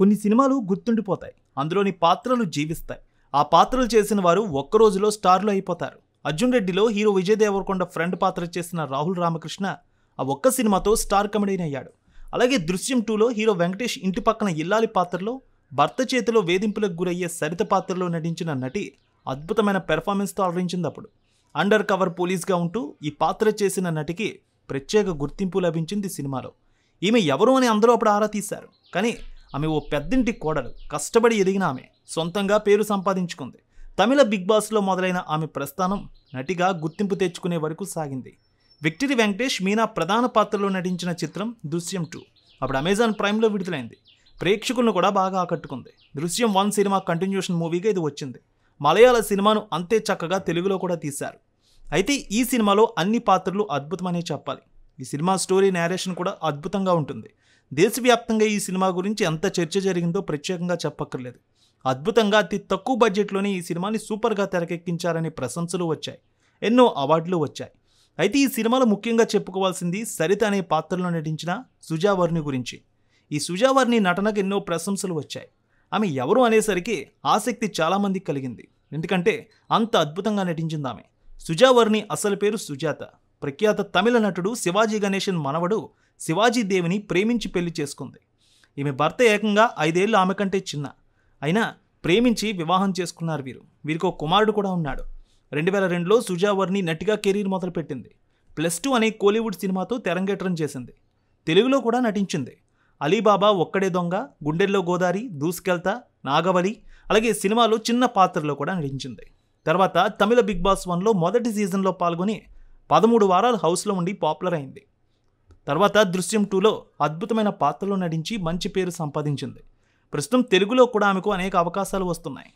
కొన్ని సినిమాలు గుర్తుండిపోతాయి అందులోని పాత్రలు జీవిస్తాయి ఆ పాత్రలు చేసిన వారు ఒక్కరోజులో స్టార్లు అయిపోతారు అర్జున్ రెడ్డిలో హీరో విజయ్ దేవరకొండ ఫ్రెండ్ పాత్ర చేసిన రాహుల్ రామకృష్ణ ఆ ఒక్క సినిమాతో స్టార్ కమెడీని అయ్యాడు అలాగే దృశ్యం టూలో హీరో వెంకటేష్ ఇంటి పక్కన ఇల్లాలి పాత్రలో భర్త చేతిలో వేధింపులకు గురయ్యే సరిత పాత్రలో నటించిన నటి అద్భుతమైన పెర్ఫార్మెన్స్తో అలరించింది అప్పుడు అండర్ కవర్ పోలీస్గా ఉంటూ ఈ పాత్ర చేసిన నటికి ప్రత్యేక గుర్తింపు లభించింది సినిమాలో ఈమె ఎవరు అని అందరూ అప్పుడు ఆరా తీశారు కానీ ఆమె ఓ పెద్దింటి కోడలు కష్టపడి ఎదిగిన ఆమె సొంతంగా పేరు సంపాదించుకుంది తమిళ బిగ్ బాస్లో మొదలైన ఆమె ప్రస్థానం నటిగా గుర్తింపు తెచ్చుకునే వరకు సాగింది విక్టరీ వెంకటేష్ మీనా ప్రధాన పాత్రలో నటించిన చిత్రం దృశ్యం టూ అప్పుడు అమెజాన్ ప్రైమ్లో విడుదలైంది ప్రేక్షకులను కూడా బాగా ఆకట్టుకుంది దృశ్యం వన్ సినిమా కంటిన్యూషన్ మూవీగా ఇది వచ్చింది మలయాళ సినిమాను అంతే చక్కగా తెలుగులో కూడా తీశారు అయితే ఈ సినిమాలో అన్ని పాత్రలు అద్భుతమనే చెప్పాలి ఈ సినిమా స్టోరీ నేరేషన్ కూడా అద్భుతంగా ఉంటుంది దేశవ్యాప్తంగా ఈ సినిమా గురించి ఎంత చర్చ జరిగిందో ప్రత్యేకంగా చెప్పక్కర్లేదు అద్భుతంగా అతి తక్కువ బడ్జెట్లోనే ఈ సినిమాని సూపర్గా తెరకెక్కించారనే ప్రశంసలు వచ్చాయి ఎన్నో అవార్డులు వచ్చాయి అయితే ఈ సినిమాలో ముఖ్యంగా చెప్పుకోవాల్సింది సరిత అనే పాత్రలో నటించిన సుజావర్ణి గురించి ఈ సుజావర్ణి నటనకు ఎన్నో ప్రశంసలు వచ్చాయి ఆమె ఎవరు అనేసరికి ఆసక్తి చాలామందికి కలిగింది ఎందుకంటే అంత అద్భుతంగా నటించింది ఆమె సుజావర్ణి అసలు పేరు సుజాత ప్రఖ్యాత తమిళ నటుడు శివాజీ గణేషన్ మనవడు శివాజీదేవిని ప్రేమించి పెళ్లి చేసుకుంది ఈమె భర్త ఏకంగా ఐదేళ్ళు ఆమె కంటే చిన్న అయినా ప్రేమించి వివాహం చేసుకున్నారు వీరు వీరికి ఒక కుమారుడు కూడా ఉన్నాడు రెండు వేల రెండులో సుజావర్ని నటిగా కెరీర్ మొదలుపెట్టింది ప్లస్ టూ అనే కోలీవుడ్ సినిమాతో తెరంగేట్రం చేసింది తెలుగులో కూడా నటించింది అలీబాబా ఒక్కడే దొంగ గుండెల్లో గోదారి దూసుకెళ్తా నాగవలి అలాగే సినిమాలో చిన్న పాత్రలో కూడా నటించింది తర్వాత తమిళ బిగ్ బాస్ వన్లో మొదటి సీజన్లో పాల్గొని పదమూడు వారాలు హౌస్లో ఉండి పాపులర్ అయింది తర్వాత దృశ్యం టూలో అద్భుతమైన పాత్రలో నటించి మంచి పేరు సంపాదించింది ప్రస్తుతం తెలుగులో కూడా ఆమెకు అనేక అవకాశాలు వస్తున్నాయి